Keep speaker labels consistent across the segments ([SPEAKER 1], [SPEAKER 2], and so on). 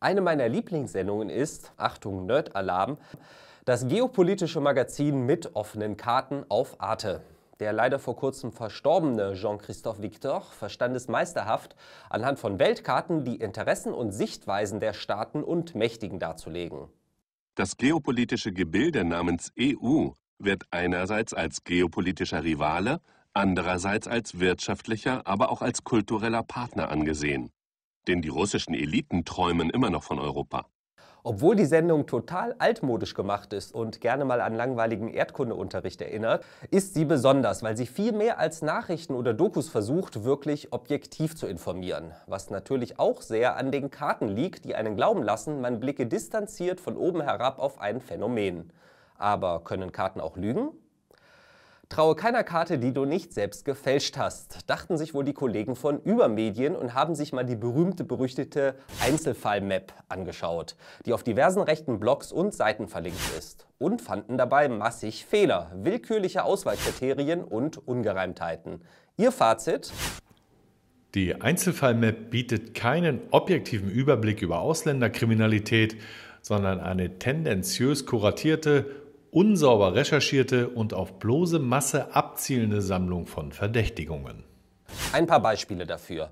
[SPEAKER 1] Eine meiner Lieblingssendungen ist, Achtung Nerd-Alarm, das geopolitische Magazin mit offenen Karten auf Arte. Der leider vor kurzem verstorbene Jean-Christophe Victor verstand es meisterhaft, anhand von Weltkarten die Interessen und Sichtweisen der Staaten und Mächtigen darzulegen. Das geopolitische Gebilde namens EU wird einerseits als geopolitischer Rivale, andererseits als wirtschaftlicher, aber auch als kultureller Partner angesehen. Denn die russischen Eliten träumen immer noch von Europa. Obwohl die Sendung total altmodisch gemacht ist und gerne mal an langweiligen Erdkundeunterricht erinnert, ist sie besonders, weil sie viel mehr als Nachrichten oder Dokus versucht, wirklich objektiv zu informieren. Was natürlich auch sehr an den Karten liegt, die einen glauben lassen, man blicke distanziert von oben herab auf ein Phänomen. Aber können Karten auch lügen? Traue keiner Karte, die du nicht selbst gefälscht hast, dachten sich wohl die Kollegen von Übermedien und haben sich mal die berühmte berüchtigte Einzelfall-Map angeschaut, die auf diversen rechten Blogs und Seiten verlinkt ist und fanden dabei massig Fehler, willkürliche Auswahlkriterien und Ungereimtheiten. Ihr Fazit? Die Einzelfall-Map bietet keinen objektiven Überblick über Ausländerkriminalität, sondern eine tendenziös kuratierte unsauber recherchierte und auf bloße Masse abzielende Sammlung von Verdächtigungen. Ein paar Beispiele dafür.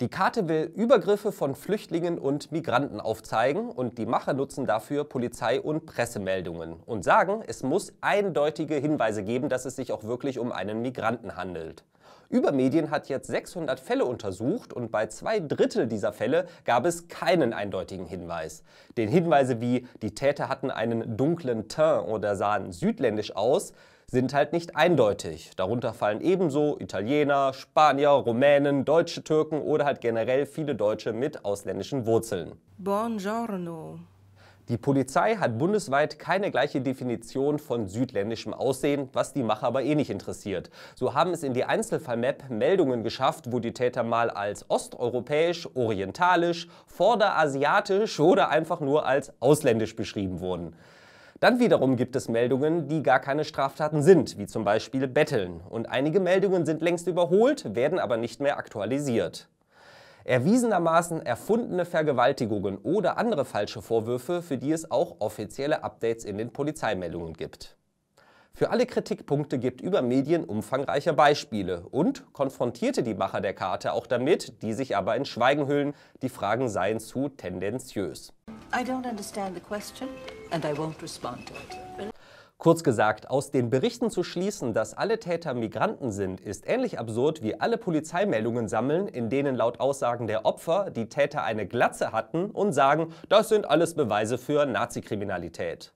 [SPEAKER 1] Die Karte will Übergriffe von Flüchtlingen und Migranten aufzeigen und die Macher nutzen dafür Polizei- und Pressemeldungen und sagen, es muss eindeutige Hinweise geben, dass es sich auch wirklich um einen Migranten handelt. Übermedien hat jetzt 600 Fälle untersucht und bei zwei Drittel dieser Fälle gab es keinen eindeutigen Hinweis. Den Hinweise wie die Täter hatten einen dunklen Teint oder sahen südländisch aus, sind halt nicht eindeutig. Darunter fallen ebenso Italiener, Spanier, Rumänen, deutsche Türken oder halt generell viele Deutsche mit ausländischen Wurzeln. Buongiorno. Die Polizei hat bundesweit keine gleiche Definition von südländischem Aussehen, was die Macher aber eh nicht interessiert. So haben es in die Einzelfallmap Meldungen geschafft, wo die Täter mal als osteuropäisch, orientalisch, vorderasiatisch oder einfach nur als ausländisch beschrieben wurden. Dann wiederum gibt es Meldungen, die gar keine Straftaten sind, wie zum Beispiel Betteln. Und einige Meldungen sind längst überholt, werden aber nicht mehr aktualisiert. Erwiesenermaßen erfundene Vergewaltigungen oder andere falsche Vorwürfe, für die es auch offizielle Updates in den Polizeimeldungen gibt. Für alle Kritikpunkte gibt über Medien umfangreiche Beispiele und konfrontierte die Macher der Karte auch damit, die sich aber in Schweigen hüllen, die Fragen seien zu tendenziös. I don't understand the question and I won't respond to it. Kurz gesagt, aus den Berichten zu schließen, dass alle Täter Migranten sind, ist ähnlich absurd wie alle Polizeimeldungen sammeln, in denen laut Aussagen der Opfer die Täter eine Glatze hatten und sagen, das sind alles Beweise für Nazi-Kriminalität.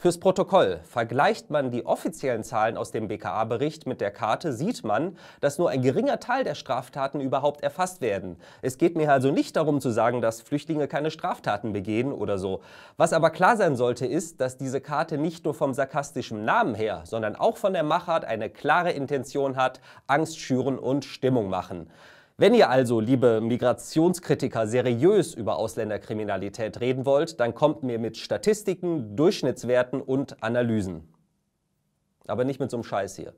[SPEAKER 1] Fürs Protokoll. Vergleicht man die offiziellen Zahlen aus dem BKA-Bericht mit der Karte, sieht man, dass nur ein geringer Teil der Straftaten überhaupt erfasst werden. Es geht mir also nicht darum zu sagen, dass Flüchtlinge keine Straftaten begehen oder so. Was aber klar sein sollte, ist, dass diese Karte nicht nur vom sarkastischen Namen her, sondern auch von der Machart eine klare Intention hat, Angst schüren und Stimmung machen. Wenn ihr also, liebe Migrationskritiker, seriös über Ausländerkriminalität reden wollt, dann kommt mir mit Statistiken, Durchschnittswerten und Analysen. Aber nicht mit so einem Scheiß hier.